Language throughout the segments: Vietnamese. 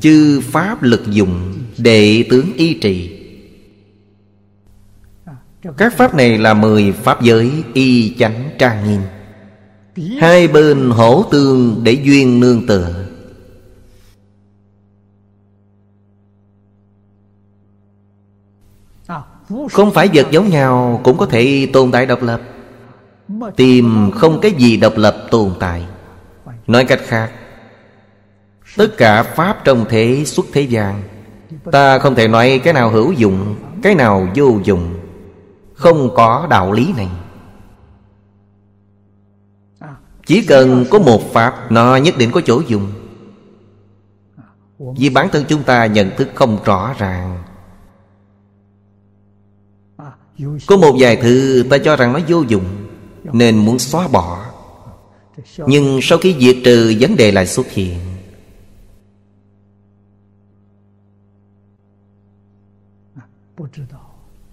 chư pháp lực dụng đệ tướng y trì các pháp này là mười pháp giới y chánh trang nghiêm Hai bên hổ tương để duyên nương tựa Không phải vật giống nhau cũng có thể tồn tại độc lập Tìm không cái gì độc lập tồn tại Nói cách khác Tất cả Pháp trong thế xuất thế gian Ta không thể nói cái nào hữu dụng Cái nào vô dụng Không có đạo lý này Chỉ cần có một Pháp Nó nhất định có chỗ dùng Vì bản thân chúng ta nhận thức không rõ ràng Có một vài thứ ta cho rằng nó vô dụng Nên muốn xóa bỏ Nhưng sau khi diệt trừ vấn đề lại xuất hiện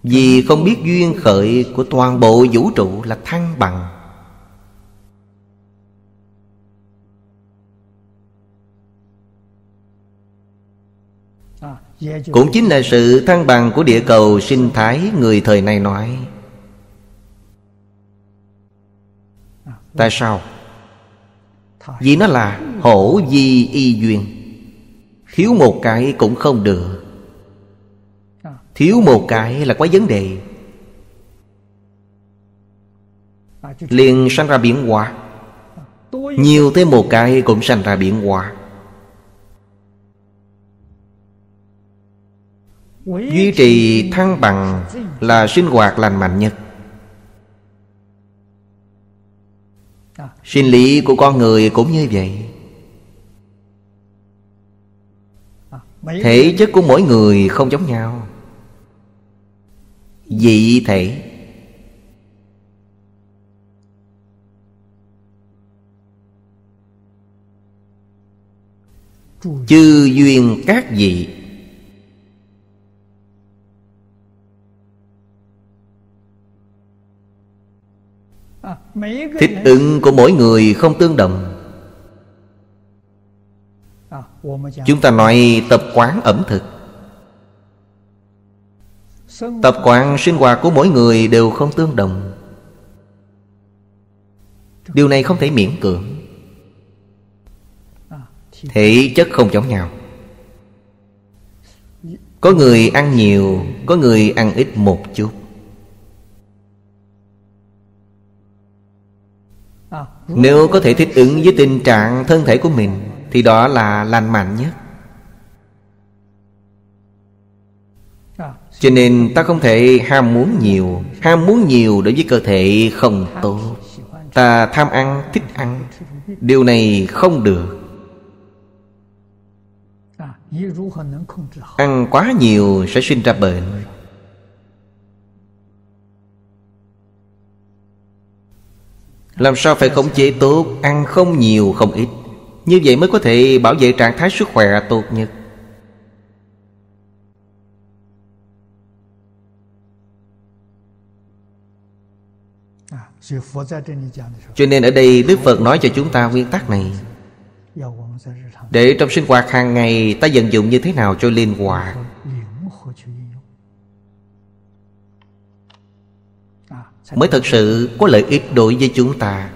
Vì không biết duyên khởi của toàn bộ vũ trụ là thăng bằng à, Cũng chính là sự thăng bằng của địa cầu sinh thái người thời này nói à, Tại sao? Vì nó là hổ di y duyên Thiếu một cái cũng không được Thiếu một cái là có vấn đề Liền sanh ra biển hòa Nhiều thêm một cái cũng sanh ra biển hòa Duy trì thăng bằng là sinh hoạt lành mạnh nhất Sinh lý của con người cũng như vậy Thể chất của mỗi người không giống nhau dị thể chư duyên các vị, thích ứng của mỗi người không tương đồng chúng ta nói tập quán ẩm thực Tập quán sinh hoạt của mỗi người đều không tương đồng Điều này không thể miễn cưỡng Thể chất không giống nhau Có người ăn nhiều Có người ăn ít một chút Nếu có thể thích ứng với tình trạng thân thể của mình Thì đó là lành mạnh nhất Cho nên ta không thể ham muốn nhiều Ham muốn nhiều đối với cơ thể không tốt Ta tham ăn, thích ăn Điều này không được Ăn quá nhiều sẽ sinh ra bệnh Làm sao phải khống chế tốt Ăn không nhiều không ít Như vậy mới có thể bảo vệ trạng thái sức khỏe tốt nhất Cho nên ở đây Đức Phật nói cho chúng ta nguyên tắc này Để trong sinh hoạt hàng ngày ta vận dụng như thế nào cho liên hoạt Mới thật sự có lợi ích đối với chúng ta